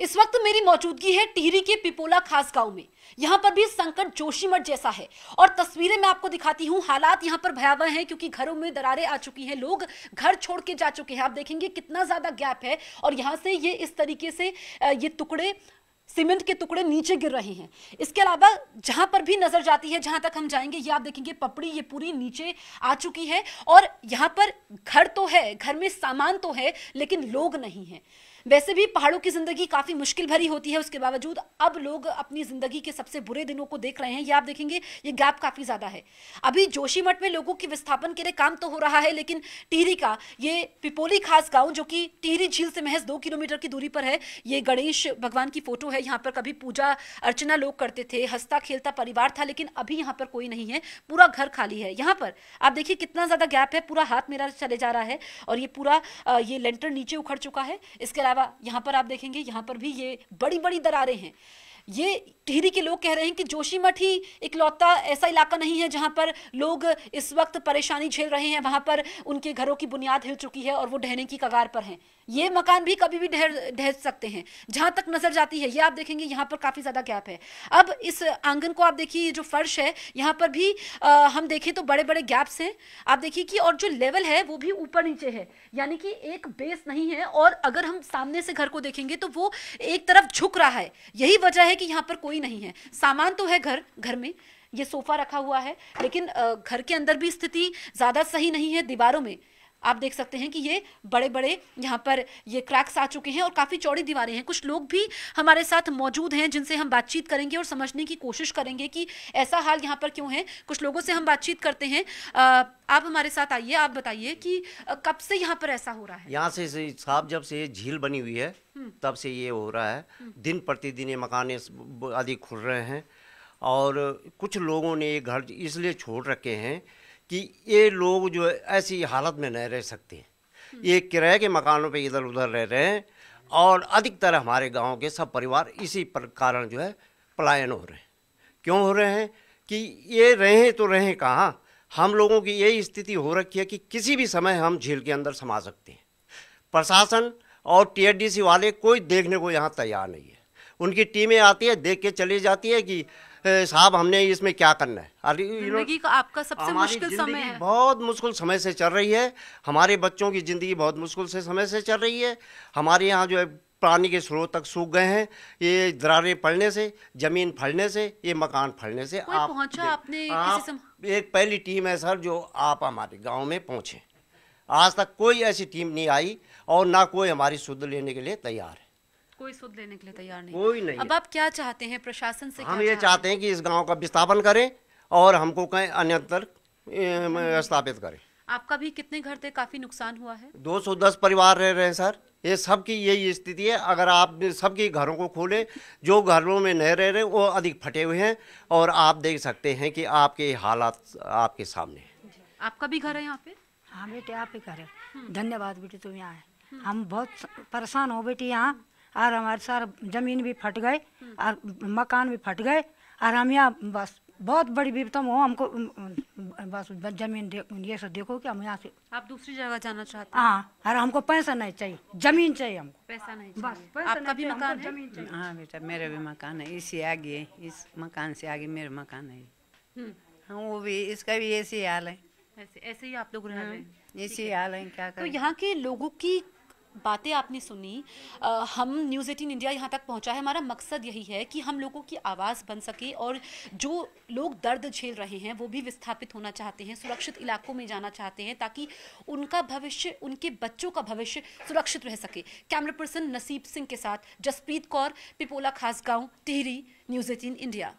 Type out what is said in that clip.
इस वक्त मेरी मौजूदगी है टिहरी के पिपोला खास गांव में यहाँ पर भी संकट जोशीमठ जैसा है और तस्वीरें मैं आपको दिखाती हूं हालात यहाँ पर भयावह हैं क्योंकि घरों में दरारें आ चुकी हैं लोग घर छोड़ के जा चुके हैं आप देखेंगे कितना ज्यादा गैप है और यहाँ से ये इस तरीके से ये टुकड़े सीमेंट के टुकड़े नीचे गिर रहे हैं इसके अलावा जहां पर भी नजर जाती है जहां तक हम जाएंगे ये आप देखेंगे पपड़ी ये पूरी नीचे आ चुकी है और यहाँ पर घर तो है घर में सामान तो है लेकिन लोग नहीं है वैसे भी पहाड़ों की ज़िंदगी काफ़ी मुश्किल भरी होती है उसके बावजूद अब लोग अपनी ज़िंदगी के सबसे बुरे दिनों को देख रहे हैं ये आप देखेंगे ये गैप काफ़ी ज़्यादा है अभी जोशीमठ में लोगों के विस्थापन के लिए काम तो हो रहा है लेकिन टिहरी का ये पिपोली खास गांव जो कि टिहरी झील से महज दो किलोमीटर की दूरी पर है ये गणेश भगवान की फ़ोटो है यहाँ पर कभी पूजा अर्चना लोग करते थे हंसता खेलता परिवार था लेकिन अभी यहाँ पर कोई नहीं है पूरा घर खाली है यहाँ पर आप देखिए कितना ज़्यादा गैप है पूरा हाथ मेरा चले जा रहा है और ये पूरा ये लेंटर नीचे उखड़ चुका है इसके अलावा अलावा यहाँ पर आप देखेंगे यहाँ पर भी ये बड़ी बड़ी दरारें हैं ये टिहरी के लोग कह रहे हैं कि जोशीमठ ही इकलौता ऐसा इलाका नहीं है जहां पर लोग इस वक्त परेशानी झेल रहे हैं वहां पर उनके घरों की बुनियाद हिल चुकी है और वो ढहने की कगार पर हैं ये मकान भी कभी भी ढह ढह सकते हैं जहां तक नज़र जाती है ये आप देखेंगे यहाँ पर काफ़ी ज़्यादा गैप है अब इस आंगन को आप देखिए जो फर्श है यहाँ पर भी आ, हम देखें तो बड़े बड़े गैप्स हैं आप देखिए कि और जो लेवल है वो भी ऊपर नीचे है यानी कि एक बेस नहीं है और अगर हम सामने से घर को देखेंगे तो वो एक तरफ झुक रहा है यही वजह है कि यहाँ पर कोई नहीं है सामान तो है घर घर में ये सोफ़ा रखा हुआ है लेकिन घर के अंदर भी स्थिति ज़्यादा सही नहीं है दीवारों में आप देख सकते हैं कि ये बड़े बड़े यहाँ पर ये क्रैक्स आ चुके हैं और काफ़ी चौड़ी दीवारें हैं कुछ लोग भी हमारे साथ मौजूद हैं जिनसे हम बातचीत करेंगे और समझने की कोशिश करेंगे कि ऐसा हाल यहाँ पर क्यों है कुछ लोगों से हम बातचीत करते हैं आ, आप हमारे साथ आइए आप बताइए कि कब से यहाँ पर ऐसा हो रहा है यहाँ से साहब जब से झील बनी हुई है हम्म। तब से ये हो रहा है हम्म। दिन प्रतिदिन ये मकान आदि खुल रहे हैं और कुछ लोगों ने ये घर इसलिए छोड़ रखे हैं कि ये लोग जो है ऐसी हालत में नहीं रह सकते हम्म। ये किराए के मकानों पे इधर उधर रह रहे हैं और अधिकतर हमारे गांव के सब परिवार इसी पर कारण जो है पलायन हो रहे हैं क्यों हो रहे हैं कि ये रहें तो रहें कहाँ हम लोगों की यही स्थिति हो रखी है कि किसी भी समय हम झील के अंदर समा सकते हैं प्रशासन और टीएडीसी वाले कोई देखने को यहाँ तैयार नहीं है उनकी टीमें आती है देख के चली जाती है कि साहब हमने इसमें क्या करना है अरे जिंदगी का आपका सबसे मुश्किल समय है बहुत मुश्किल समय से चल रही है हमारे बच्चों की ज़िंदगी बहुत मुश्किल से समय से चल रही है हमारे यहाँ जो है पानी के स्रोत तक सूख गए हैं ये दरारें पड़ने से जमीन फलने से ये मकान फलने से आप पहुंचा आपने आप किसी एक पहली टीम है सर जो आप हमारे गांव में पहुंचे आज तक कोई ऐसी टीम नहीं आई और ना कोई हमारी शुद्ध लेने के लिए तैयार है कोई सुध लेने के लिए तैयार नहीं कोई नहीं अब आप क्या चाहते हैं प्रशासन से हम ये चाहते हैं कि इस गाँव का विस्थापन करें और हमको कहीं अन्यत्र हम्म। स्थापित करें आपका भी कितने घर थे काफी नुकसान हुआ है 210 परिवार रह रहे हैं सर ये सबकी यही स्थिति है अगर आप सबके घरों को खोले जो घरों में नहीं रह रहे वो अधिक फटे हुए हैं और आप देख सकते हैं कि आपके हालात आपके सामने आपका भी घर है यहाँ पे हाँ बेटे आप ही घर है हम्म। धन्यवाद बेटे तुम यहाँ आए हम्म। हम बहुत परेशान हो बेटी यहाँ और हमारे सारा जमीन भी फट गए और मकान भी फट गए और हम यहाँ बस बहुत बड़ी विपता हो हमको बस जमीन ये सब देखो कि हम यहाँ से आप दूसरी जगह जाना चाहते हैं हाँ अरे हमको पैसा नहीं चाहिए जमीन चाहिए हमको पैसा नहीं बस पैसा आपका भी मकान जमीन चाहिए हाँ बेटा मेरा भी मकान है इसी आगे इस मकान से आगे मेरा मकान है हम्म। हाँ वो भी इसका भी ऐसी हाल है ऐसे ऐसे ही आप लोग रह हाँ, रहे हैं इसी हाल है क्या तो यहाँ के लोगों की बातें आपने सुनी आ, हम न्यूज़ एटीन इंडिया यहाँ तक पहुँचा है हमारा मकसद यही है कि हम लोगों की आवाज़ बन सके और जो लोग दर्द झेल रहे हैं वो भी विस्थापित होना चाहते हैं सुरक्षित इलाकों में जाना चाहते हैं ताकि उनका भविष्य उनके बच्चों का भविष्य सुरक्षित रह सके कैमरा पर्सन नसीब सिंह के साथ जसप्रीत कौर पिपोला खास गाँव टिहरी न्यूज़ एटीन इंडिया